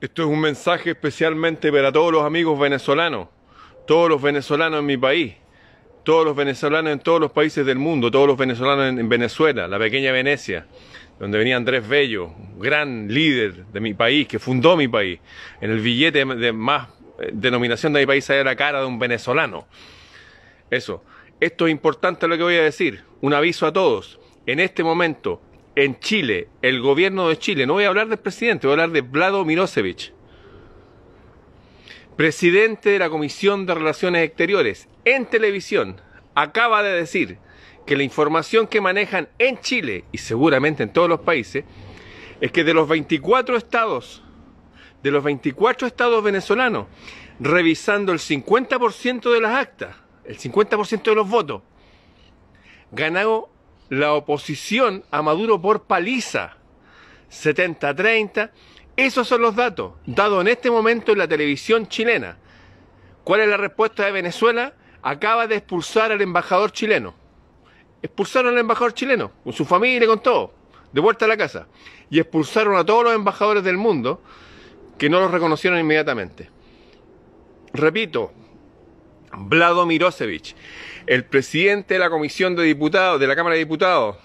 Esto es un mensaje especialmente para todos los amigos venezolanos, todos los venezolanos en mi país, todos los venezolanos en todos los países del mundo, todos los venezolanos en Venezuela, la pequeña Venecia, donde venía Andrés Bello, gran líder de mi país, que fundó mi país. En el billete de más eh, denominación de mi país había la cara de un venezolano. Eso. Esto es importante lo que voy a decir. Un aviso a todos. En este momento, en Chile, el gobierno de Chile, no voy a hablar del presidente, voy a hablar de Vlado Mirosevich, presidente de la Comisión de Relaciones Exteriores, en televisión, acaba de decir que la información que manejan en Chile y seguramente en todos los países es que de los 24 estados, de los 24 estados venezolanos, revisando el 50% de las actas, el 50% de los votos, ganado la oposición a Maduro por paliza, 70-30. Esos son los datos dados en este momento en la televisión chilena. ¿Cuál es la respuesta de Venezuela? Acaba de expulsar al embajador chileno. Expulsaron al embajador chileno, con su familia, con todo, de vuelta a la casa. Y expulsaron a todos los embajadores del mundo que no los reconocieron inmediatamente. Repito, Vlado Mirosevic, el presidente de la Comisión de Diputados, de la Cámara de Diputados,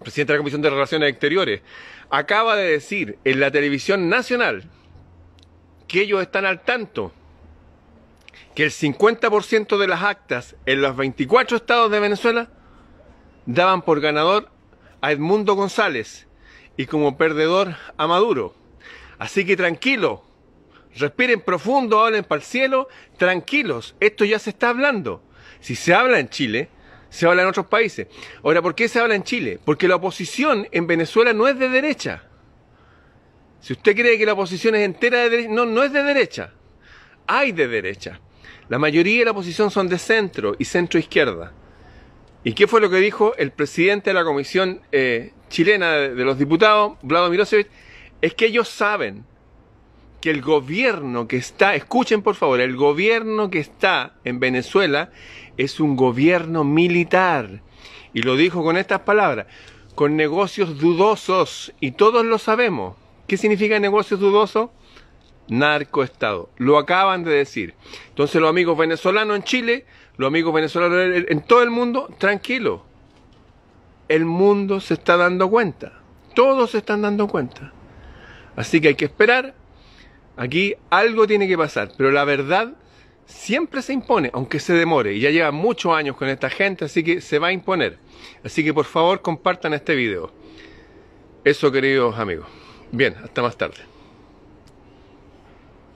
presidente de la Comisión de Relaciones Exteriores, acaba de decir en la televisión nacional que ellos están al tanto que el 50% de las actas en los 24 estados de Venezuela daban por ganador a Edmundo González y como perdedor a Maduro. Así que tranquilo, Respiren profundo, hablen para el cielo, tranquilos, esto ya se está hablando. Si se habla en Chile, se habla en otros países. Ahora, ¿por qué se habla en Chile? Porque la oposición en Venezuela no es de derecha. Si usted cree que la oposición es entera de derecha, no, no es de derecha. Hay de derecha. La mayoría de la oposición son de centro y centro izquierda. ¿Y qué fue lo que dijo el presidente de la Comisión eh, Chilena de, los Diputados, Vlado Mirosevich, Es que ellos saben que el gobierno que está, escuchen por favor, el gobierno que está en Venezuela es un gobierno militar. Y lo dijo con estas palabras, con negocios dudosos, y todos lo sabemos. ¿Qué significa negocios dudosos? narcoestado. Lo acaban de decir. Entonces los amigos venezolanos en Chile, los amigos venezolanos en todo el mundo, tranquilo. El mundo se está dando cuenta. Todos se están dando cuenta. Así que hay que esperar Aquí algo tiene que pasar, pero la verdad siempre se impone, aunque se demore. Y ya lleva muchos años con esta gente, así que se va a imponer. Así que por favor compartan este video. Eso queridos amigos. Bien, hasta más tarde.